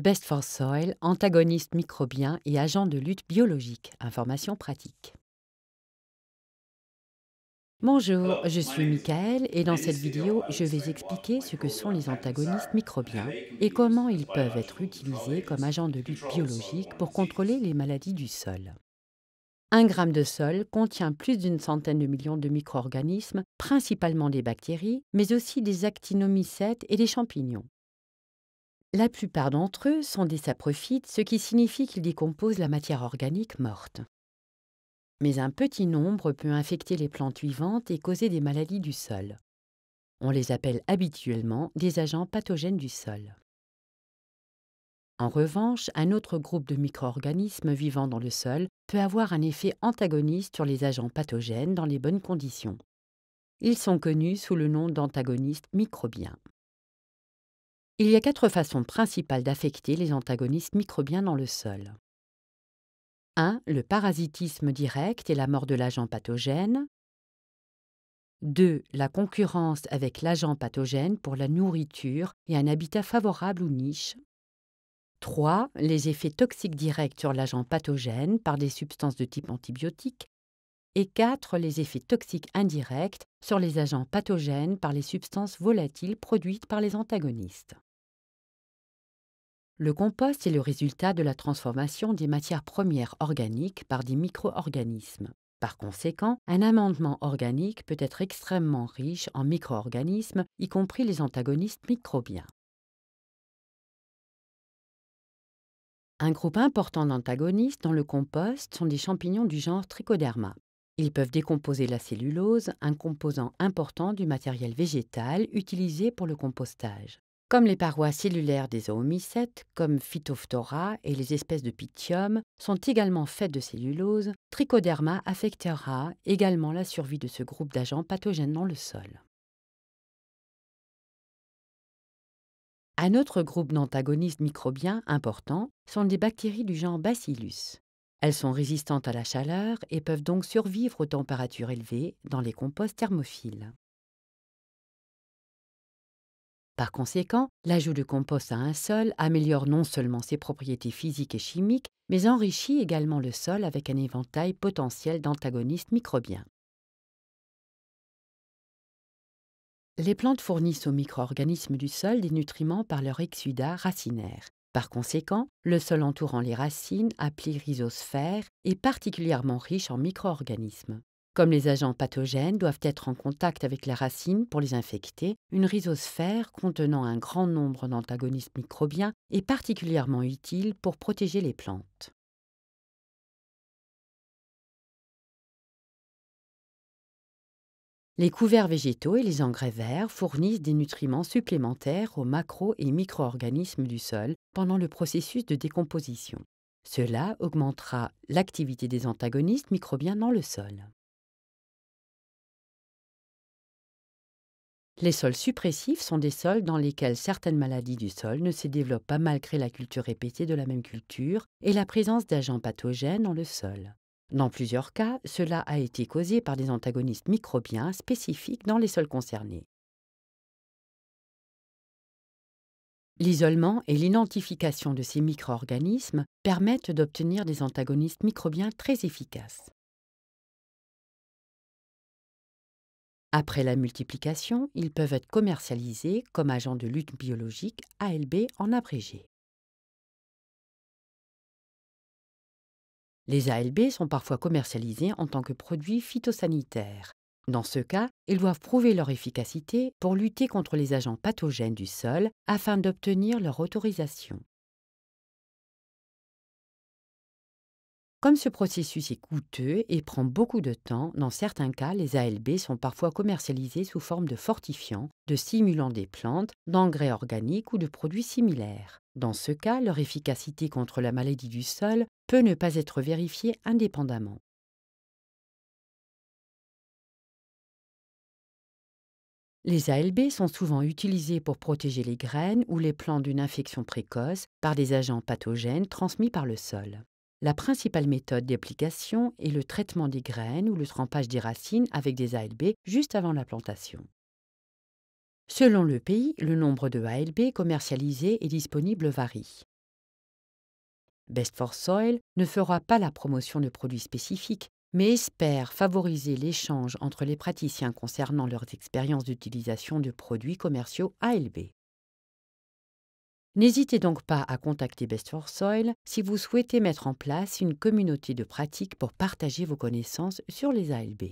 Best for Soil, antagoniste microbien et agent de lutte biologique. Information pratique. Bonjour, je suis Michael et dans cette vidéo, je vais expliquer ce que sont les antagonistes microbiens et comment ils peuvent être utilisés comme agents de lutte biologique pour contrôler les maladies du sol. Un gramme de sol contient plus d'une centaine de millions de micro-organismes, principalement des bactéries, mais aussi des actinomycètes et des champignons. La plupart d'entre eux sont des saprophytes, ce qui signifie qu'ils décomposent la matière organique morte. Mais un petit nombre peut infecter les plantes vivantes et causer des maladies du sol. On les appelle habituellement des agents pathogènes du sol. En revanche, un autre groupe de micro-organismes vivant dans le sol peut avoir un effet antagoniste sur les agents pathogènes dans les bonnes conditions. Ils sont connus sous le nom d'antagonistes microbiens. Il y a quatre façons principales d'affecter les antagonistes microbiens dans le sol. 1. Le parasitisme direct et la mort de l'agent pathogène. 2. La concurrence avec l'agent pathogène pour la nourriture et un habitat favorable ou niche. 3. Les effets toxiques directs sur l'agent pathogène par des substances de type antibiotique. Et 4. Les effets toxiques indirects sur les agents pathogènes par les substances volatiles produites par les antagonistes. Le compost est le résultat de la transformation des matières premières organiques par des micro-organismes. Par conséquent, un amendement organique peut être extrêmement riche en micro-organismes, y compris les antagonistes microbiens. Un groupe important d'antagonistes dans le compost sont des champignons du genre Trichoderma. Ils peuvent décomposer la cellulose, un composant important du matériel végétal utilisé pour le compostage. Comme les parois cellulaires des oomycètes, comme Phytophthora et les espèces de Pythium, sont également faites de cellulose, Trichoderma affectera également la survie de ce groupe d'agents pathogènes dans le sol. Un autre groupe d'antagonistes microbiens importants sont les bactéries du genre Bacillus. Elles sont résistantes à la chaleur et peuvent donc survivre aux températures élevées dans les composts thermophiles. Par conséquent, l'ajout de compost à un sol améliore non seulement ses propriétés physiques et chimiques, mais enrichit également le sol avec un éventail potentiel d'antagonistes microbiens. Les plantes fournissent aux micro-organismes du sol des nutriments par leur exuda racinaire. Par conséquent, le sol entourant les racines, appelé rhizosphère, est particulièrement riche en micro-organismes. Comme les agents pathogènes doivent être en contact avec la racine pour les infecter, une rhizosphère contenant un grand nombre d'antagonistes microbiens est particulièrement utile pour protéger les plantes. Les couverts végétaux et les engrais verts fournissent des nutriments supplémentaires aux macro- et micro-organismes du sol pendant le processus de décomposition. Cela augmentera l'activité des antagonistes microbiens dans le sol. Les sols suppressifs sont des sols dans lesquels certaines maladies du sol ne se développent pas malgré la culture répétée de la même culture et la présence d'agents pathogènes dans le sol. Dans plusieurs cas, cela a été causé par des antagonistes microbiens spécifiques dans les sols concernés. L'isolement et l'identification de ces micro-organismes permettent d'obtenir des antagonistes microbiens très efficaces. Après la multiplication, ils peuvent être commercialisés comme agents de lutte biologique, ALB en abrégé. Les ALB sont parfois commercialisés en tant que produits phytosanitaires. Dans ce cas, ils doivent prouver leur efficacité pour lutter contre les agents pathogènes du sol afin d'obtenir leur autorisation. Comme ce processus est coûteux et prend beaucoup de temps, dans certains cas, les ALB sont parfois commercialisés sous forme de fortifiants, de stimulants des plantes, d'engrais organiques ou de produits similaires. Dans ce cas, leur efficacité contre la maladie du sol peut ne pas être vérifiée indépendamment. Les ALB sont souvent utilisés pour protéger les graines ou les plants d'une infection précoce par des agents pathogènes transmis par le sol. La principale méthode d'application est le traitement des graines ou le trempage des racines avec des ALB juste avant la plantation. Selon le pays, le nombre de ALB commercialisés et disponibles varie. Best for Soil ne fera pas la promotion de produits spécifiques, mais espère favoriser l'échange entre les praticiens concernant leurs expériences d'utilisation de produits commerciaux ALB. N'hésitez donc pas à contacter Best for Soil si vous souhaitez mettre en place une communauté de pratiques pour partager vos connaissances sur les ALB.